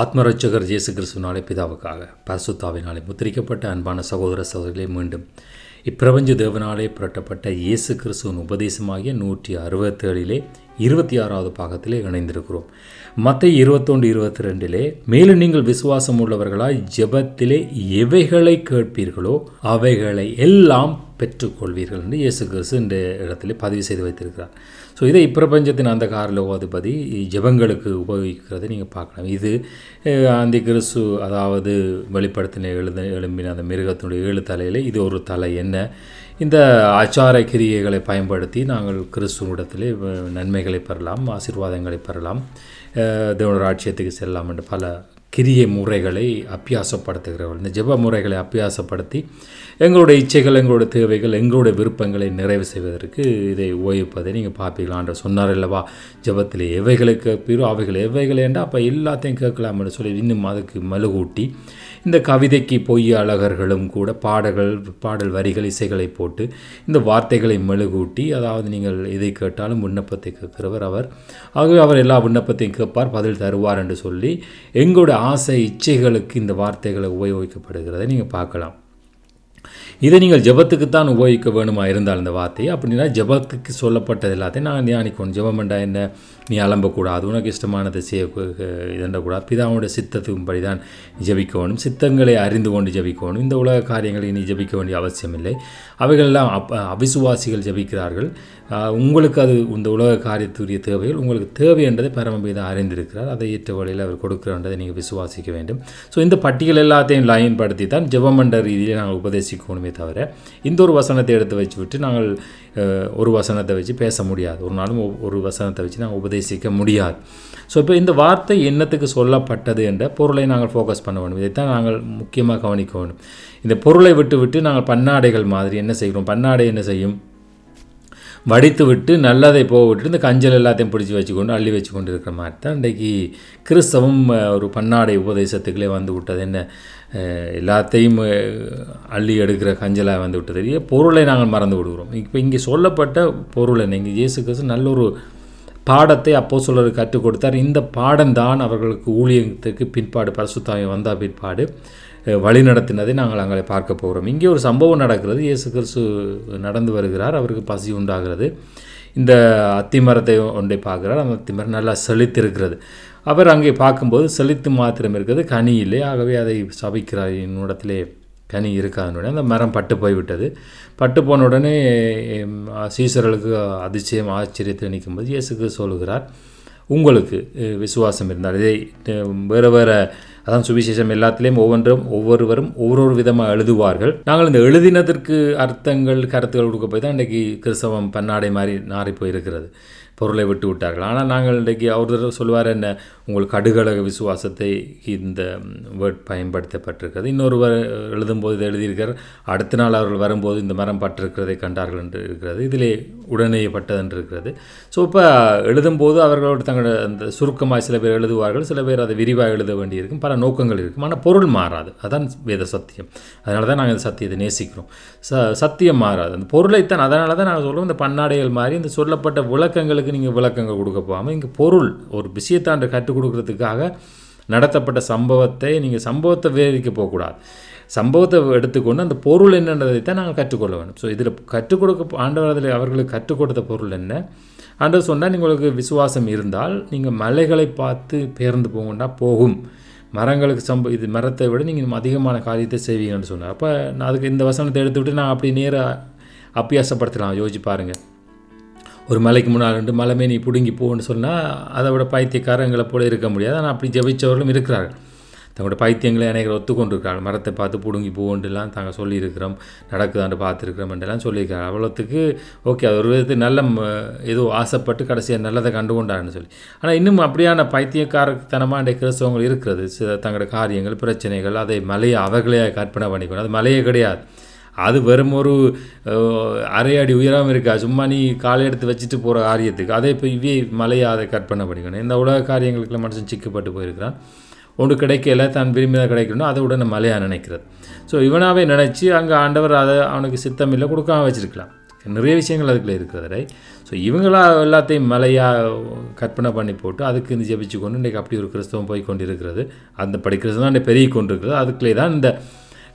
ஆத்மரட்சகர் ஜேசு கிறிஸ்துவனாலே பிதாவுக்காக பரசுத்தாவினாலே முத்திரிக்கப்பட்ட அன்பான சகோதர சகோதரிகளே மீண்டும் இப்பிரபஞ்ச தேவனாலே புரட்டப்பட்ட இயேசு கிறிஸ்துவின் உபதேசமாகிய நூற்றி அறுபத்தேழிலே இருபத்தி ஆறாவது பாகத்திலே இணைந்திருக்கிறோம் மற்ற இருபத்தொன்று இருபத்தி ரெண்டிலே மேலும் நீங்கள் விசுவாசம் உள்ளவர்களாய் ஜெபத்திலே எவைகளை கேட்பீர்களோ அவைகளை எல்லாம் பெற்றுக்கொள்வீர்கள் என்று இயேசு கிறிஸ்து என்ற இடத்துல பதிவு செய்து வைத்திருக்கிறார் ஸோ இதை இப்பிரபஞ்சத்தின் அந்த காரலோகாதிபதி ஜபங்களுக்கு உபயோகிக்கிறதை நீங்கள் பார்க்கலாம் இது அந்த கிறிஸ்து அதாவது வெளிப்படுத்தின எழுத எழும்பின அந்த மிருகத்தினுடைய ஏழு தலையில் இது ஒரு தலை என்ன இந்த ஆச்சார கிரியைகளை பயன்படுத்தி நாங்கள் கிறிஸ்துவனிடத்திலே நன்மைகளை பெறலாம் ஆசீர்வாதங்களை பெறலாம் தேவனோட ஆட்சியத்துக்கு செல்லலாம் என்று பல கிரிய முறைகளை அபியாசப்படுத்துகிறவர்கள் இந்த ஜெப முறைகளை அபியாசப்படுத்தி எங்களுடைய இச்சைகள் எங்களுடைய தேவைகள் எங்களுடைய விருப்பங்களை நிறைவு செய்வதற்கு இதை ஓய்வுப்பதை நீங்கள் என்று சொன்னார் இல்லவா ஜபத்தில் எவைகளை கேட்பீரோ அவைகள் எவைகளை என்றால் அப்போ எல்லாத்தையும் கேட்கலாம் என்று சொல்லி இன்னும் அதுக்கு மெழுகூட்டி இந்த கவிதைக்கு பொய்ய அழகர்களும் கூட பாடல்கள் பாடல் வரிகள் இசைகளை போட்டு இந்த வார்த்தைகளை மெழுகூட்டி அதாவது நீங்கள் எதை கேட்டாலும் விண்ணப்பத்தை கேட்கிறவர் அவர் ஆகவே அவர் எல்லா விண்ணப்பத்தையும் கேட்பார் பதில் தருவார் என்று சொல்லி எங்களோட ஆசை இச்சைகளுக்கு இந்த வார்த்தைகளை உபயோகிக்கப்படுகிறதை நீங்கள் பார்க்கலாம் இதை நீங்கள் தான் உபயோகிக்க வேணுமா இருந்தால் இந்த வார்த்தையை அப்படின்னா ஜபத்துக்கு சொல்லப்பட்டது எல்லாத்தையும் நான் தியானிக்கணும் ஜபம் என்ன நீ அலம்பக்கூடாது உனக்கு இஷ்டமானதை செய்ய இதண்டக்கூடாது பிதாவுடைய படி தான் ஜபிக்க வேண்டும் சித்தங்களை அறிந்து கொண்டு ஜபிக்க வேண்டும் இந்த உலக காரியங்களை நீ ஜபிக்க வேண்டிய அவசியம் இல்லை அவைகளெல்லாம் அப் அவிசுவாசிகள் ஜபிக்கிறார்கள் உங்களுக்கு அது இந்த உலக காரியத்துரிய தேவைகள் உங்களுக்கு தேவை என்றதை பரமபிதா அறிந்திருக்கிறார் அதை ஏற்ற வழியில் அவர் கொடுக்கிறான்றதை நீங்கள் விசுவாசிக்க வேண்டும் ஸோ இந்த பட்டியல் எல்லாத்தையும் லைன் படுத்தி தான் ஜெபமண்ட ரீதியில் நாங்கள் உபதேசிக்கணுமே தவிர இந்த ஒரு வசனத்தை எடுத்து வச்சு விட்டு நாங்கள் ஒரு வசனத்தை வச்சு பேச முடியாது ஒரு நாளும் ஒரு வசனத்தை வச்சு நாங்கள் உபதேச உபதேசிக்க முடியாது ஸோ இப்போ இந்த வார்த்தை என்னத்துக்கு சொல்லப்பட்டது என்ற பொருளை நாங்கள் ஃபோக்கஸ் பண்ண வேணும் இதைத்தான் நாங்கள் முக்கியமாக கவனிக்க வேணும் இந்த பொருளை விட்டு விட்டு நாங்கள் பண்ணாடைகள் மாதிரி என்ன செய்கிறோம் பண்ணாடை என்ன செய்யும் வடித்து விட்டு நல்லதை போக விட்டு இந்த கஞ்சல் எல்லாத்தையும் பிடிச்சி வச்சுக்கொண்டு அள்ளி வச்சு கொண்டு இருக்கிற மாதிரி தான் இன்றைக்கு கிறிஸ்தவம் ஒரு பன்னாடை உபதேசத்துக்குள்ளே வந்து விட்டது என்ன எல்லாத்தையும் அள்ளி எடுக்கிற கஞ்சலாக வந்து விட்டது பொருளை நாங்கள் மறந்து விடுகிறோம் இப்போ இங்கே சொல்லப்பட்ட பொருளை நீங்கள் இயேசு கிறிஸ்து நல்ல ஒரு பாடத்தை அப்போ சொல்றது கற்றுக் கொடுத்தார் இந்த பாடம்தான் அவர்களுக்கு ஊழியத்துக்கு பின்பாடு பரசுத்தாமி வந்த பின்பாடு வழிநடத்தினதை நாங்கள் அங்கே பார்க்க போகிறோம் இங்கே ஒரு சம்பவம் நடக்கிறது இயேசு கிறிஸ்து நடந்து வருகிறார் அவருக்கு பசி உண்டாகிறது இந்த அத்திமரத்தை ஒன்றை பார்க்கிறார் அந்த அத்திமரம் நல்லா செழித்திருக்கிறது அவர் அங்கே பார்க்கும்போது செழித்து மாத்திரம் இருக்கிறது கனி இல்லை ஆகவே அதை சபிக்கிறார் என்னிடத்திலே கனி உடனே அந்த மரம் பட்டு போய்விட்டது பட்டு போன உடனே சீசர்களுக்கு அதிசயம் ஆச்சரியத்தில் நிற்கும்போது இயேசுக்கு சொல்கிறார் உங்களுக்கு விசுவாசம் இருந்தால் இதை வேறு வேறு அதான் சுவிசேஷம் எல்லாத்துலேயும் ஒவ்வொன்றும் ஒவ்வொருவரும் ஒவ்வொரு விதமாக எழுதுவார்கள் நாங்கள் இந்த எழுதினதற்கு அர்த்தங்கள் கருத்துக்கள் கொடுக்க போய் தான் இன்றைக்கி கிறிஸ்தவம் பன்னாடை மாதிரி நாரி போயிருக்கிறது பொருளை விட்டு விட்டார்கள் ஆனால் நாங்கள் இன்றைக்கு அவர் சொல்வார் என்ன உங்கள் கடுகளக விசுவாசத்தை இந்த வேர்ட் பயன்படுத்தப்பட்டிருக்கிறது இன்னொருவர் எழுதும்போது இதை எழுதியிருக்கார் அடுத்த நாள் அவர்கள் வரும்போது இந்த மரம் பட்டிருக்கிறதை கண்டார்கள் என்று இருக்கிறது இதிலே பட்டது என்று இருக்கிறது ஸோ இப்போ எழுதும்போது அவர்களோட தங்களோட அந்த சுருக்கமாக சில பேர் எழுதுவார்கள் சில பேர் அதை விரிவாக எழுத வேண்டியிருக்கும் பல நோக்கங்கள் இருக்கும் ஆனால் பொருள் மாறாது அதான் வேத சத்தியம் அதனால தான் நாங்கள் இந்த சத்தியத்தை நேசிக்கிறோம் ச சத்தியம் மாறாது அந்த பொருளைத்தான் அதனால தான் நாங்கள் சொல்கிறோம் இந்த பன்னாடைகள் மாதிரி இந்த சொல்லப்பட்ட விளக்கங்களுக்கு அதுக்கு நீங்கள் விளக்கங்கள் கொடுக்க போகாமல் இங்கே பொருள் ஒரு விஷயத்தாண்டு கற்றுக் கொடுக்குறதுக்காக நடத்தப்பட்ட சம்பவத்தை நீங்கள் சம்பவத்தை விவரிக்க போகக்கூடாது சம்பவத்தை எடுத்துக்கொண்டு அந்த பொருள் என்னன்றதை தான் நாங்கள் கற்றுக்கொள்ள வேண்டும் ஸோ இதில் கற்றுக் கொடுக்க ஆண்டவரத்தில் அவர்களுக்கு கற்றுக் கொடுத்த பொருள் என்ன ஆண்டவர் சொன்னால் உங்களுக்கு விசுவாசம் இருந்தால் நீங்கள் மலைகளை பார்த்து பேர்ந்து போகண்டா போகும் மரங்களுக்கு சம்ப இது மரத்தை விட நீங்கள் அதிகமான காரியத்தை செய்வீங்கன்னு சொன்னார் அப்போ நான் அதுக்கு இந்த வசனத்தை எடுத்துக்கிட்டு நான் அப்படி நேராக அப்பியாசப்படுத்தலாம் யோசிச்சு பாருங்கள் ஒரு மலைக்கு முன்னால் ரெண்டு மலைமே நீ பிடுங்கி போன்னு சொன்னால் அதை விட பைத்தியக்காரங்களை போல இருக்க முடியாது ஆனால் அப்படி ஜபிச்சவர்களும் இருக்கிறார்கள் தங்களோட பைத்தியங்களை அநேகர் ஒத்துக்கொண்டிருக்கிறாள் மரத்தை பார்த்து பிடுங்கி போகண்டுலாம் தாங்க சொல்லியிருக்கிறோம் நடக்குதாண்டு பார்த்துருக்குறோம் என்றெல்லாம் சொல்லியிருக்கிறார் அவ்வளோத்துக்கு ஓகே அது ஒரு விதத்து நல்ல ஏதோ ஆசைப்பட்டு கடைசியாக நல்லதை கண்டு கொண்டாருன்னு சொல்லி ஆனால் இன்னும் அப்படியான பைத்தியக்காரத்தனமான கிறிஸ்தவங்கள் இருக்கிறது சில தங்களோட காரியங்கள் பிரச்சனைகள் அதை மலையை அவர்களே கற்பனை பண்ணிக்கணும் அது மலையே கிடையாது அது வெறும் ஒரு அரை அடி உயரம் இருக்கா சும்மா நீ காலை எடுத்து வச்சுட்டு போகிற காரியத்துக்கு அதை இப்போ இவ்வே மலையை அதை கற்பனை பண்ணிக்கணும் இந்த உலக காரியங்களுக்குலாம் மனுஷன் சிக்கப்பட்டு போயிருக்கிறான் ஒன்று கிடைக்கல தான் விரும்பி தான் கிடைக்கணும் அதை உடனே மலையாக நினைக்கிறது ஸோ இவனாகவே நினச்சி அங்கே ஆண்டவர் அதை அவனுக்கு சித்தம் இல்லை கொடுக்காம வச்சுருக்கலாம் நிறைய விஷயங்கள் அதுக்குள்ளே இருக்கிறது ரை ஸோ இவங்களா எல்லாத்தையும் மலையாக கற்பனை பண்ணி போட்டு அதுக்கு இந்த ஜெபிச்சு கொண்டு இன்றைக்கி அப்படி ஒரு கிறிஸ்தவம் போய் கொண்டு இருக்கிறது அந்த படி கிறிஸ்தவம் தான் பெருகி கொண்டு இருக்கிறது அதுக்குள்ளே தான் இந்த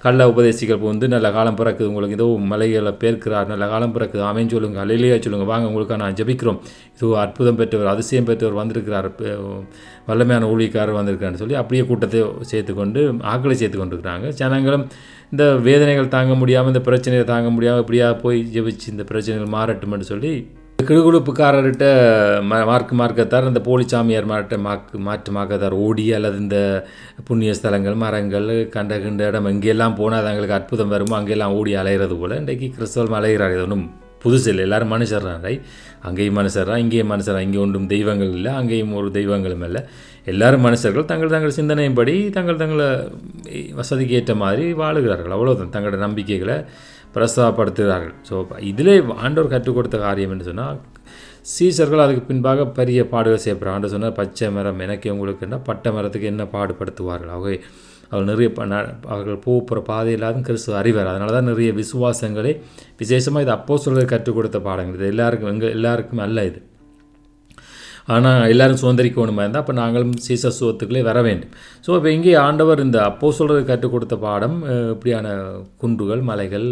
கள்ள உபதேசிகள் வந்து நல்ல காலம் பிறக்குது உங்களுக்கு ஏதோ மலைகளை பேர்க்கிறார் நல்ல காலம் பிறக்குது அவன் சொல்லுங்கள் அலையிலேயே சொல்லுங்கள் வாங்க உங்களுக்காக நான் ஜபிக்கிறோம் இது அற்புதம் பெற்றவர் அதிசயம் பெற்றவர் வந்திருக்கிறார் வல்லமையான ஊழியக்காரர் வந்திருக்கிறார்னு சொல்லி அப்படியே கூட்டத்தை சேர்த்துக்கொண்டு ஆக்களை சேர்த்து கொண்டிருக்கிறாங்க ஜனங்களும் இந்த வேதனைகள் தாங்க முடியாமல் இந்த பிரச்சனையை தாங்க முடியாமல் இப்படியா போய் ஜெபிச்சு இந்த பிரச்சனைகள் மாறட்டும்னு சொல்லி கிடுகுடுப்புக்காரர்கிட்ட ம மார்க்கு மார்க்கத்தார் அந்த போலி சாமியார் மாட்ட மாக்கு மாற்று மாக்கத்தார் ஓடி அல்லது இந்த புண்ணிய ஸ்தலங்கள் மரங்கள் கண்ட கண்ட இடம் எங்கெல்லாம் போனால் அது எங்களுக்கு அற்புதம் வருமோ அங்கெல்லாம் ஓடி அலைகிறது போல் இன்றைக்கு கிறிஸ்தவம் அலைகிறார் இது ஒன்றும் புதுசு இல்லை எல்லோரும் மனுஷர்றான் ரை அங்கேயும் மனுஷர்றா இங்கேயும் மனுஷரான் இங்கே ஒன்றும் தெய்வங்கள் இல்லை அங்கேயும் ஒரு தெய்வங்களும் இல்லை எல்லாரும் மனுஷர்கள் தங்கள் தங்கள் சிந்தனையின்படி தங்கள் தங்களை வசதிக்கு ஏற்ற மாதிரி வாழுகிறார்கள் அவ்வளோதான் தங்களோட நம்பிக்கைகளை பிரசவப்படுத்துகிறார்கள் ஸோ இதிலே ஆண்டவர் கற்றுக் கொடுத்த காரியம் என்று சொன்னால் சீசர்கள் அதுக்கு பின்பாக பெரிய பாடுகள் செய்யப்படும் ஆண்டு சொன்னால் பச்சை மரம் எனக்கு உங்களுக்கு என்ன பட்டை மரத்துக்கு என்ன பாடுபடுத்துவார்கள் அவங்க அவர்கள் நிறைய அவர்கள் போகிற இல்லாத கிறிஸ்துவ அறிவார் அதனால தான் நிறைய விசுவாசங்களே விசேஷமாக இது அப்போ சொல்கிறது கற்றுக் கொடுத்த பாடங்கள் இது எல்லாருக்கும் எங்கள் எல்லாருக்குமே அல்ல இது ஆனால் எல்லாரும் சுதந்திரிக்கணுமா இருந்தால் அப்போ நாங்களும் சீசத்துவத்துக்குள்ளே வர வேண்டும் ஸோ இப்போ இங்கே ஆண்டவர் இந்த அப்போ சொல்கிறது கற்றுக் கொடுத்த பாடம் இப்படியான குன்றுகள் மலைகள்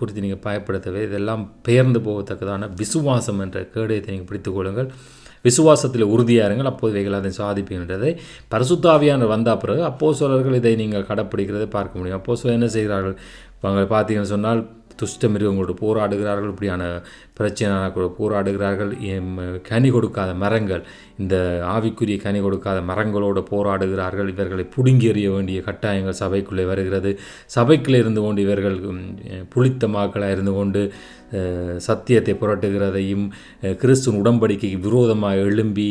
குறித்து நீங்கள் பயப்படுத்தவே இதெல்லாம் பெயர்ந்து போகத்தக்கதான விசுவாசம் என்ற கேடயத்தை நீங்கள் பிடித்து கொள்ளுங்கள் விசுவாசத்தில் உறுதியாருங்கள் அப்போது இவைகள் அதை சாதிப்புகின்றதை பரிசுத்தாவியான வந்த பிறகு அப்போ சொல்வர்கள் இதை நீங்கள் கடைப்பிடிக்கிறதை பார்க்க முடியும் அப்போ என்ன செய்கிறார்கள் அவங்க பார்த்தீங்கன்னு சொன்னால் துஷ்ட மிருகங்களோடு போராடுகிறார்கள் இப்படியான பிரச்சனை கூட போராடுகிறார்கள் கனி கொடுக்காத மரங்கள் இந்த ஆவிக்குரிய கனி கொடுக்காத மரங்களோடு போராடுகிறார்கள் இவர்களை புடுங்கி எறிய வேண்டிய கட்டாயங்கள் சபைக்குள்ளே வருகிறது சபைக்குள்ளே இருந்து கொண்டு இவர்கள் புளித்த மாக்களாக இருந்து கொண்டு சத்தியத்தை புரட்டுகிறதையும் கிறிஸ்துவன் உடன்படிக்கைக்கு விரோதமாக எழும்பி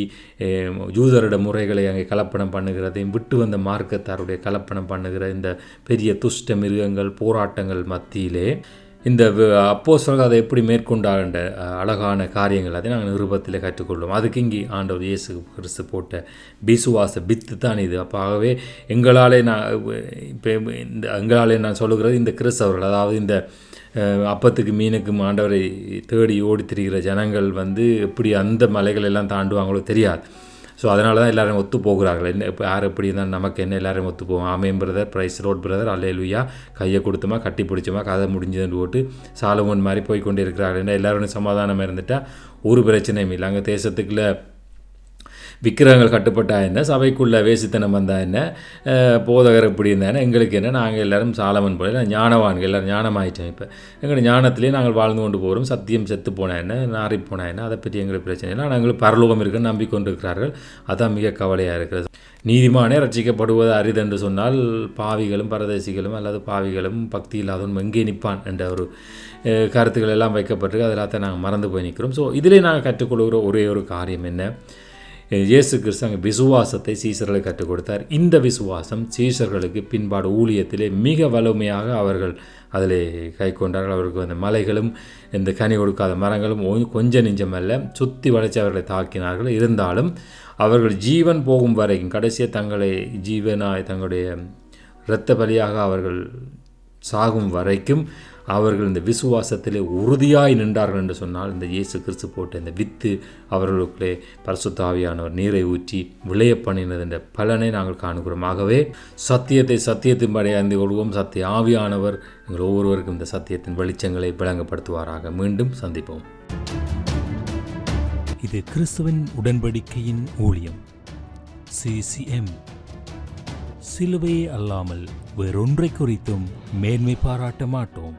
ஜூதரிட முறைகளை அங்கே கலப்படம் பண்ணுகிறதையும் விட்டு வந்த மார்க்கத்தாருடைய கலப்படம் பண்ணுகிற இந்த பெரிய துஷ்ட மிருகங்கள் போராட்டங்கள் மத்தியிலே இந்த அப்போ சொல்க அதை எப்படி மேற்கொண்டாண்ட அழகான காரியங்கள் அதை நாங்கள் நிருபத்தில் கற்றுக்கொள்வோம் அதுக்கு இங்கே ஆண்டவர் இயேசு கிறிஸ்து போட்ட பிசுவாச பித்து தான் இது அப்போ ஆகவே எங்களாலே நான் இப்போ இந்த எங்களாலே நான் சொல்லுகிறது இந்த கிறிஸ்தவர்கள் அதாவது இந்த அப்பத்துக்கு மீனுக்கு ஆண்டவரை தேடி ஓடி திரிகிற ஜனங்கள் வந்து எப்படி அந்த மலைகள் எல்லாம் தாண்டுவாங்களோ தெரியாது ஸோ அதனால தான் எல்லோரும் ஒத்து போகிறார்கள் என்ன இப்போ யார் எப்படி இருந்தால் நமக்கு என்ன எல்லோரும் ஒத்து போவோம் ஆமேன் பிரதர் ப்ரைஸ் ரோட் பிரதர் எழுவியா கையை கொடுத்தோமா கட்டி பிடிச்சோமா கதை முடிஞ்சதுன்னு போட்டு சாலமோன் மாதிரி போய் கொண்டு இருக்கிறார்கள் என்ன எல்லோரும் சமாதானம் இருந்துட்டால் ஒரு பிரச்சனையும் இல்லை அங்கே தேசத்துக்குள்ளே விக்கிரகங்கள் கட்டுப்பட்டா என்ன சபைக்குள்ளே வேசித்தனம் வந்தா என்ன போதகர் இப்படி இருந்தானே எங்களுக்கு என்ன நாங்கள் எல்லோரும் சாலமன் போல ஞானவான்கள் எல்லோரும் ஞானமாயிட்டோம் இப்போ எங்கள் ஞானத்திலே நாங்கள் வாழ்ந்து கொண்டு போகிறோம் சத்தியம் செத்து போனா என்ன நாரி போனா என்ன அதை பற்றி எங்களுக்கு பிரச்சனை இல்லை ஆனால் எங்களுக்கு பரலோகம் இருக்குன்னு நம்பிக்கொண்டிருக்கிறார்கள் அதான் மிக கவலையாக இருக்கிறது நீதிமானே ரட்சிக்கப்படுவது அரிதென்று சொன்னால் பாவிகளும் பரதேசிகளும் அல்லது பாவிகளும் பக்தி இல்லாதவன் எங்கே நிற்பான் என்ற ஒரு கருத்துக்கள் எல்லாம் வைக்கப்பட்டிருக்கு அதெல்லாத்தையும் நாங்கள் மறந்து போய் நிற்கிறோம் ஸோ இதிலே நாங்கள் கற்றுக்கொள்கிற ஒரே ஒரு காரியம் என்ன இயேசு கிறிஸ்தவங்க விசுவாசத்தை சீசர்களை கற்றுக் கொடுத்தார் இந்த விசுவாசம் சீசர்களுக்கு பின்பாடு ஊழியத்திலே மிக வலிமையாக அவர்கள் அதில் கை கொண்டார்கள் அவருக்கு அந்த மலைகளும் இந்த கனி கொடுக்காத மரங்களும் கொஞ்சம் நெஞ்சமல்ல சுற்றி வளைச்சி அவர்களை தாக்கினார்கள் இருந்தாலும் அவர்கள் ஜீவன் போகும் வரைக்கும் கடைசியாக தங்களை ஜீவனாய் தங்களுடைய இரத்த பலியாக அவர்கள் சாகும் வரைக்கும் அவர்கள் இந்த விசுவாசத்திலே உறுதியாய் நின்றார்கள் என்று சொன்னால் இந்த இயேசு கிறிஸ்து போட்ட இந்த வித்து அவர்களுக்குள்ளே பரசுத்தாவியானவர் நீரை ஊற்றி விளைய பண்ணினது என்ற பலனை நாங்கள் காணுகிறோம் ஆகவே சத்தியத்தை சத்தியத்தின்படி அறிந்து கொள்வோம் சத்திய ஆவியானவர் எங்கள் ஒவ்வொருவருக்கும் இந்த சத்தியத்தின் வெளிச்சங்களை விளங்கப்படுத்துவாராக மீண்டும் சந்திப்போம் இது கிறிஸ்துவின் உடன்படிக்கையின் ஊழியம் சிசிஎம் சிலுவையே அல்லாமல் வேறொன்றை குறித்தும் மேன்மை பாராட்ட மாட்டோம்